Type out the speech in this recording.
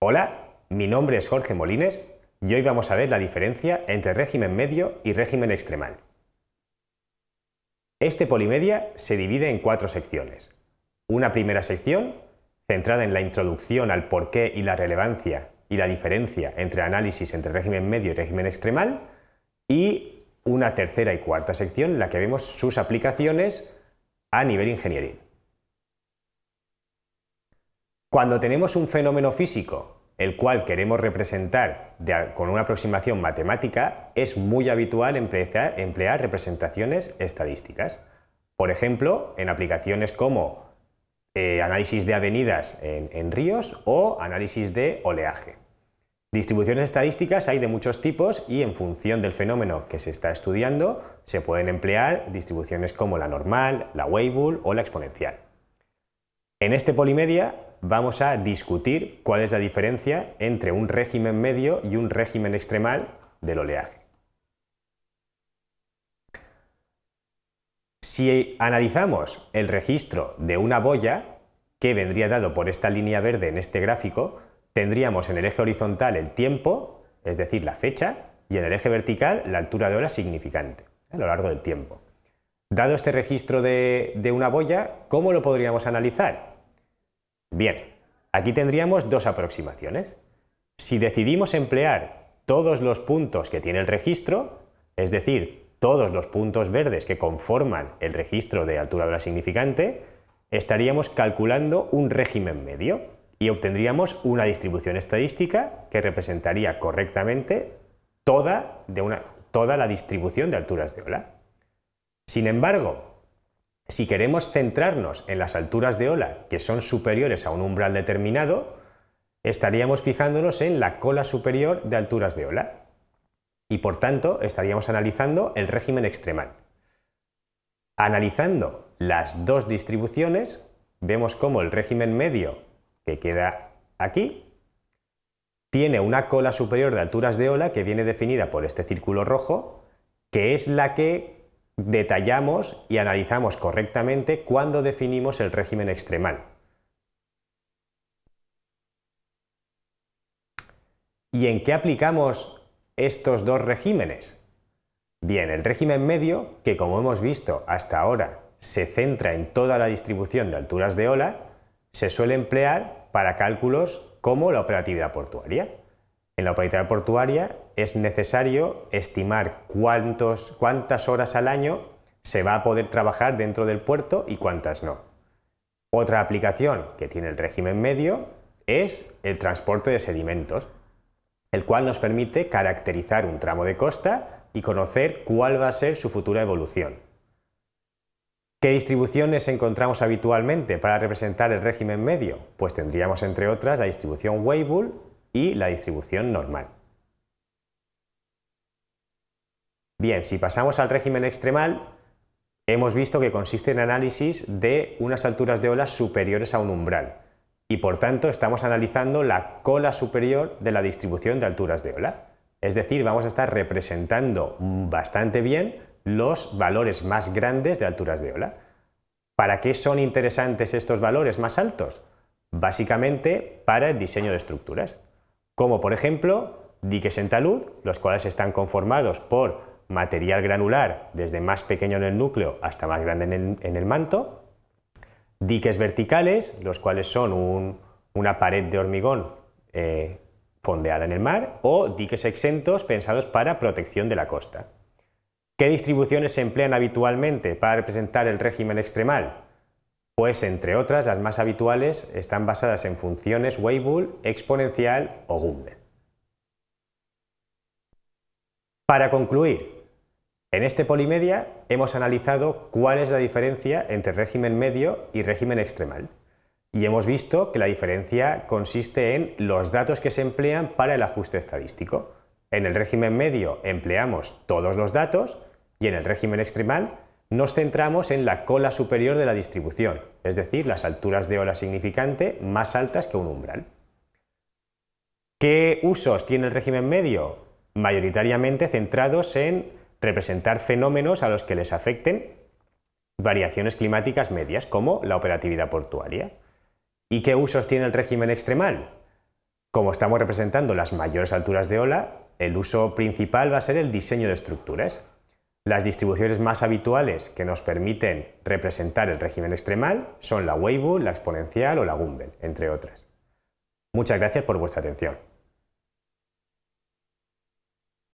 Hola, mi nombre es Jorge Molines y hoy vamos a ver la diferencia entre régimen medio y régimen extremal. Este polimedia se divide en cuatro secciones. Una primera sección, centrada en la introducción al porqué y la relevancia y la diferencia entre análisis entre régimen medio y régimen extremal, y una tercera y cuarta sección en la que vemos sus aplicaciones a nivel ingeniería. Cuando tenemos un fenómeno físico, el cual queremos representar con una aproximación matemática, es muy habitual emplear, representaciones estadísticas. Por ejemplo, en aplicaciones como eh, análisis de avenidas en ríos o análisis de oleaje. Distribuciones estadísticas hay de muchos tipos y en función del fenómeno que se está estudiando se pueden emplear distribuciones como la normal, la Weibull o la exponencial. En este polimedia vamos a discutir cuál es la diferencia entre un régimen medio y un régimen extremal del oleaje. Si analizamos el registro de una boya, que vendría dado por esta línea verde en este gráfico, tendríamos en el eje horizontal el tiempo, es decir, la fecha, y en el eje vertical la altura de ola significante ¿eh? a lo largo del tiempo. Dado este registro de, de una boya, ¿cómo lo podríamos analizar? Bien, aquí tendríamos dos aproximaciones. Si decidimos emplear todos los puntos que tiene el registro, es decir, todos los puntos verdes que conforman el registro de altura de la significante, estaríamos calculando un régimen medio y obtendríamos una distribución estadística que representaría correctamente toda, toda la distribución de alturas de ola. Sin embargo, si queremos centrarnos en las alturas de ola que son superiores a un umbral determinado, estaríamos fijándonos en la cola superior de alturas de ola y por tanto estaríamos analizando el régimen extremal. Analizando las dos distribuciones, vemos cómo el régimen medio, que queda aquí, tiene una cola superior de alturas de ola que viene definida por este círculo rojo, que es la que detallamos y analizamos correctamente cuándo definimos el régimen extremal. ¿Y en qué aplicamos estos dos regímenes? Bien, el régimen medio, que como hemos visto hasta ahora se centra en toda la distribución de alturas de ola, se suele emplear para cálculos como la operatividad portuaria. En la operatividad portuaria es necesario estimar cuántas horas al año se va a poder trabajar dentro del puerto y cuántas no. Otra aplicación que tiene el régimen medio es el transporte de sedimentos, el cual nos permite caracterizar un tramo de costa y conocer cuál va a ser su futura evolución. ¿Qué distribuciones encontramos habitualmente para representar el régimen medio? Pues tendríamos entre otras la distribución Weibull y la distribución normal. Bien, si pasamos al régimen extremal, hemos visto que consiste en análisis de unas alturas de ola superiores a un umbral y por tanto estamos analizando la cola superior de la distribución de alturas de ola. Es decir, vamos a estar representando bastante bien los valores más grandes de alturas de ola. ¿Para qué son interesantes estos valores más altos? Básicamente para el diseño de estructuras como por ejemplo diques en talud, los cuales están conformados por material granular desde más pequeño en el núcleo hasta más grande en el, manto, diques verticales, los cuales son una pared de hormigón eh, fondeada en el mar, o diques exentos pensados para protección de la costa. ¿Qué distribuciones se emplean habitualmente para representar el régimen extremal? pues entre otras las más habituales están basadas en funciones Weibull, exponencial o Gumbel. Para concluir, en este polimedia hemos analizado cuál es la diferencia entre régimen medio y régimen extremal y hemos visto que la diferencia consiste en los datos que se emplean para el ajuste estadístico. En el régimen medio empleamos todos los datos y en el régimen extremal nos centramos en la cola superior de la distribución, es decir, las alturas de ola significante más altas que un umbral. ¿Qué usos tiene el régimen medio? Mayoritariamente centrados en representar fenómenos a los que les afecten variaciones climáticas medias, como la operatividad portuaria. ¿Y qué usos tiene el régimen extremal? Como estamos representando las mayores alturas de ola, el uso principal va a ser el diseño de estructuras, las distribuciones más habituales que nos permiten representar el régimen extremal son la Weibull, la exponencial o la Gumbel, entre otras. Muchas gracias por vuestra atención.